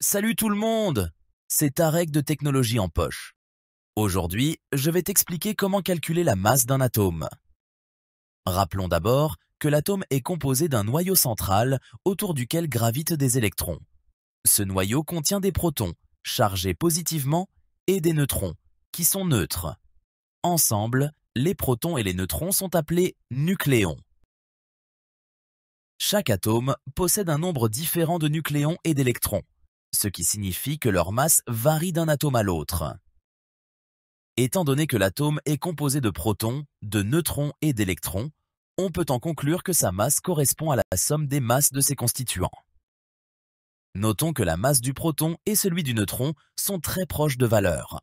Salut tout le monde C'est Tarek de Technologie en Poche. Aujourd'hui, je vais t'expliquer comment calculer la masse d'un atome. Rappelons d'abord que l'atome est composé d'un noyau central autour duquel gravitent des électrons. Ce noyau contient des protons, chargés positivement, et des neutrons, qui sont neutres. Ensemble, les protons et les neutrons sont appelés nucléons. Chaque atome possède un nombre différent de nucléons et d'électrons ce qui signifie que leur masse varie d'un atome à l'autre. Étant donné que l'atome est composé de protons, de neutrons et d'électrons, on peut en conclure que sa masse correspond à la somme des masses de ses constituants. Notons que la masse du proton et celui du neutron sont très proches de valeur.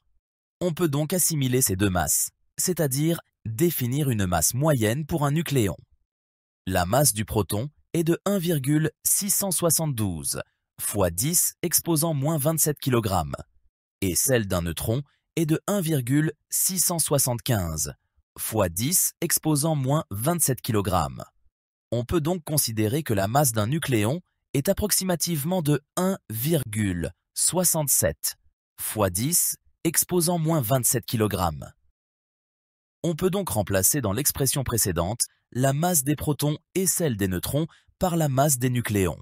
On peut donc assimiler ces deux masses, c'est-à-dire définir une masse moyenne pour un nucléon. La masse du proton est de 1,672, fois 10 exposant moins 27 kg, et celle d'un neutron est de 1,675 fois 10 exposant moins 27 kg. On peut donc considérer que la masse d'un nucléon est approximativement de 1,67 fois 10 exposant moins 27 kg. On peut donc remplacer dans l'expression précédente la masse des protons et celle des neutrons par la masse des nucléons.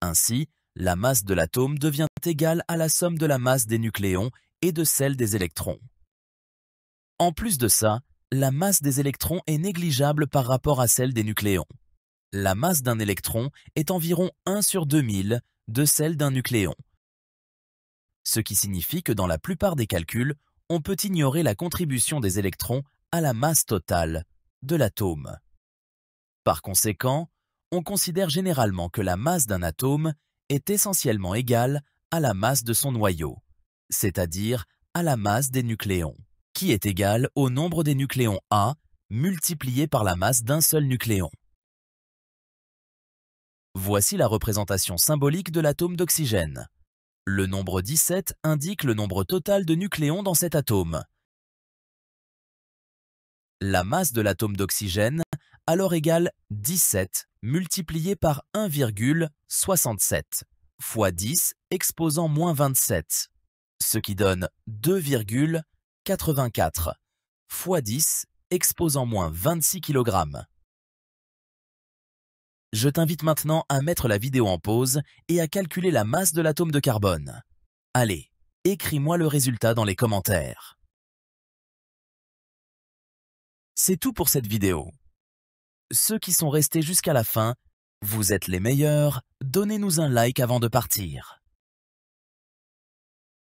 Ainsi, la masse de l'atome devient égale à la somme de la masse des nucléons et de celle des électrons. En plus de ça, la masse des électrons est négligeable par rapport à celle des nucléons. La masse d'un électron est environ 1 sur 2000 de celle d'un nucléon. Ce qui signifie que dans la plupart des calculs, on peut ignorer la contribution des électrons à la masse totale de l'atome. Par conséquent, on considère généralement que la masse d'un atome est essentiellement égale à la masse de son noyau, c'est-à-dire à la masse des nucléons, qui est égale au nombre des nucléons A multiplié par la masse d'un seul nucléon. Voici la représentation symbolique de l'atome d'oxygène. Le nombre 17 indique le nombre total de nucléons dans cet atome. La masse de l'atome d'oxygène alors égale 17 multiplié par 1,67 fois 10 exposant moins 27, ce qui donne 2,84 fois 10 exposant moins 26 kg. Je t'invite maintenant à mettre la vidéo en pause et à calculer la masse de l'atome de carbone. Allez, écris-moi le résultat dans les commentaires. C'est tout pour cette vidéo ceux qui sont restés jusqu'à la fin, vous êtes les meilleurs, donnez-nous un like avant de partir.